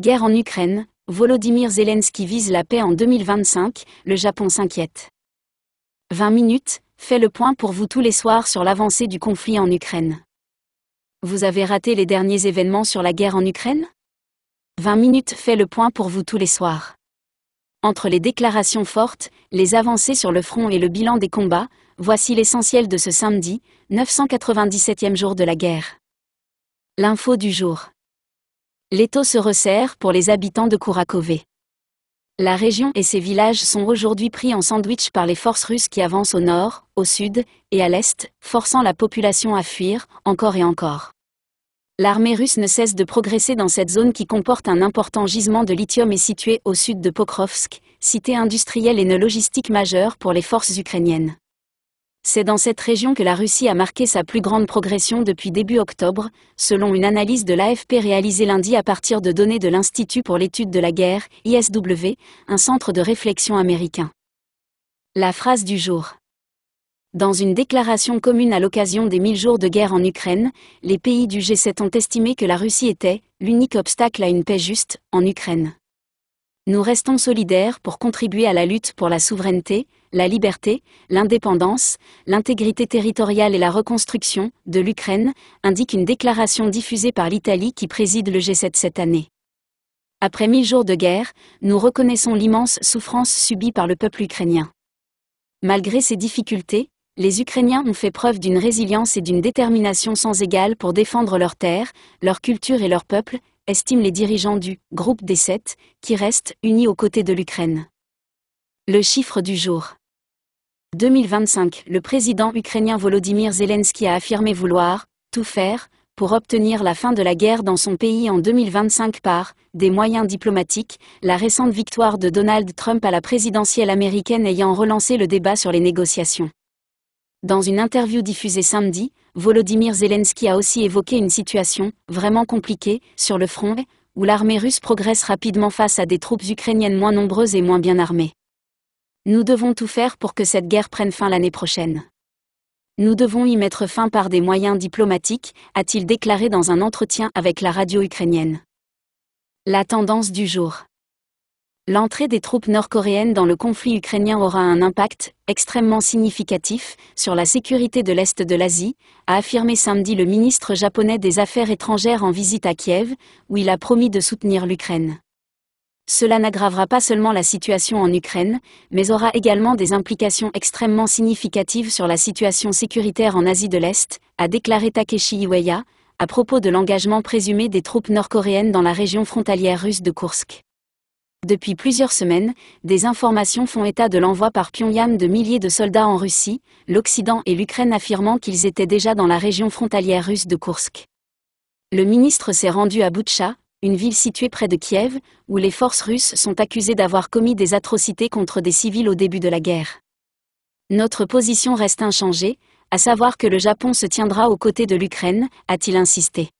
Guerre en Ukraine, Volodymyr Zelensky vise la paix en 2025, le Japon s'inquiète. 20 minutes, fait le point pour vous tous les soirs sur l'avancée du conflit en Ukraine. Vous avez raté les derniers événements sur la guerre en Ukraine 20 minutes fait le point pour vous tous les soirs. Entre les déclarations fortes, les avancées sur le front et le bilan des combats, voici l'essentiel de ce samedi, 997e jour de la guerre. L'info du jour. L'étau se resserre pour les habitants de Kourakové. La région et ses villages sont aujourd'hui pris en sandwich par les forces russes qui avancent au nord, au sud et à l'est, forçant la population à fuir, encore et encore. L'armée russe ne cesse de progresser dans cette zone qui comporte un important gisement de lithium et située au sud de Pokrovsk, cité industrielle et ne logistique majeure pour les forces ukrainiennes. C'est dans cette région que la Russie a marqué sa plus grande progression depuis début octobre, selon une analyse de l'AFP réalisée lundi à partir de données de l'Institut pour l'étude de la guerre, ISW, un centre de réflexion américain. La phrase du jour. Dans une déclaration commune à l'occasion des 1000 jours de guerre en Ukraine, les pays du G7 ont estimé que la Russie était l'unique obstacle à une paix juste en Ukraine. Nous restons solidaires pour contribuer à la lutte pour la souveraineté, la liberté, l'indépendance, l'intégrité territoriale et la reconstruction de l'Ukraine, indique une déclaration diffusée par l'Italie qui préside le G7 cette année. Après mille jours de guerre, nous reconnaissons l'immense souffrance subie par le peuple ukrainien. Malgré ces difficultés, les Ukrainiens ont fait preuve d'une résilience et d'une détermination sans égale pour défendre leurs terres, leur culture et leur peuple, estiment les dirigeants du groupe des sept, qui restent unis aux côtés de l'Ukraine. Le chiffre du jour. 2025, le président ukrainien Volodymyr Zelensky a affirmé vouloir tout faire pour obtenir la fin de la guerre dans son pays en 2025 par des moyens diplomatiques, la récente victoire de Donald Trump à la présidentielle américaine ayant relancé le débat sur les négociations. Dans une interview diffusée samedi, Volodymyr Zelensky a aussi évoqué une situation vraiment compliquée sur le front où l'armée russe progresse rapidement face à des troupes ukrainiennes moins nombreuses et moins bien armées. Nous devons tout faire pour que cette guerre prenne fin l'année prochaine. Nous devons y mettre fin par des moyens diplomatiques, a-t-il déclaré dans un entretien avec la radio ukrainienne. La tendance du jour. L'entrée des troupes nord-coréennes dans le conflit ukrainien aura un impact extrêmement significatif sur la sécurité de l'Est de l'Asie, a affirmé samedi le ministre japonais des Affaires étrangères en visite à Kiev, où il a promis de soutenir l'Ukraine. Cela n'aggravera pas seulement la situation en Ukraine, mais aura également des implications extrêmement significatives sur la situation sécuritaire en Asie de l'Est, a déclaré Takeshi Iweya, à propos de l'engagement présumé des troupes nord-coréennes dans la région frontalière russe de Kursk. Depuis plusieurs semaines, des informations font état de l'envoi par Pyongyang de milliers de soldats en Russie, l'Occident et l'Ukraine affirmant qu'ils étaient déjà dans la région frontalière russe de Koursk. Le ministre s'est rendu à Boutcha, une ville située près de Kiev, où les forces russes sont accusées d'avoir commis des atrocités contre des civils au début de la guerre. Notre position reste inchangée, à savoir que le Japon se tiendra aux côtés de l'Ukraine, a-t-il insisté.